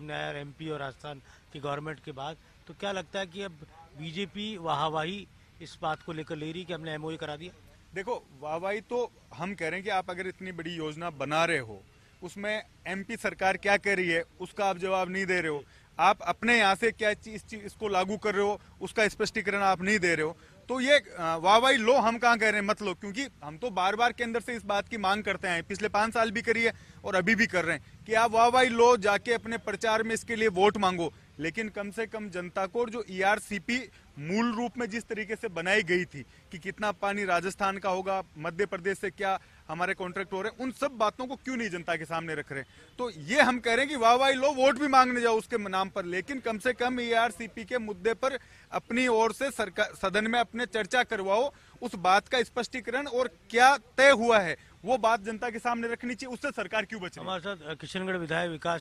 M MP और राजस्थान की government के बाद तो क्या लगता है कि अब बीजेपी वाहवाही इस बात को लेकर ले रही कि हमने एमओए करा दिया देखो वाहवाही तो हम कह रहे हैं कि आप अगर इतनी बड़ी योजना बना रहे हो उसमें एमपी सरकार क्या कर रही है उसका आप जवाब नहीं दे रहे हो आप अपने यहाँ से क्या चीज इसको लागू कर रहे हो उसका स्पष्टीकरण आप नहीं दे रहे हो तो ये वाह वाही लो हम कहाँ कह रहे हैं मतलब क्योंकि हम तो बार बार केंद्र से इस बात की मांग करते हैं पिछले पांच साल भी करी है और अभी भी कर रहे हैं कि आप वाह वाई लो जाके अपने प्रचार में इसके लिए वोट मांगो लेकिन कम से कम जनता को जो ई e मूल रूप में जिस तरीके से बनाई गई थी कि कितना पानी राजस्थान का होगा मध्य प्रदेश से क्या हमारे कॉन्ट्रैक्ट हो रहे हैं उन सब बातों को क्यों नहीं जनता के सामने रख रहे तो ये हम कह रहे हैं कि वाह वाह लो वोट भी मांगने जाओ उसके नाम पर लेकिन कम से कम ईआरसीपी के मुद्दे पर अपनी ओर से सरकार सदन में अपने चर्चा करवाओ उस बात का स्पष्टीकरण और क्या तय हुआ है वो बात जनता के सामने रखनी चाहिए उससे सरकार क्यों बचे हमारे साथ किशनगढ़ विधायक विकास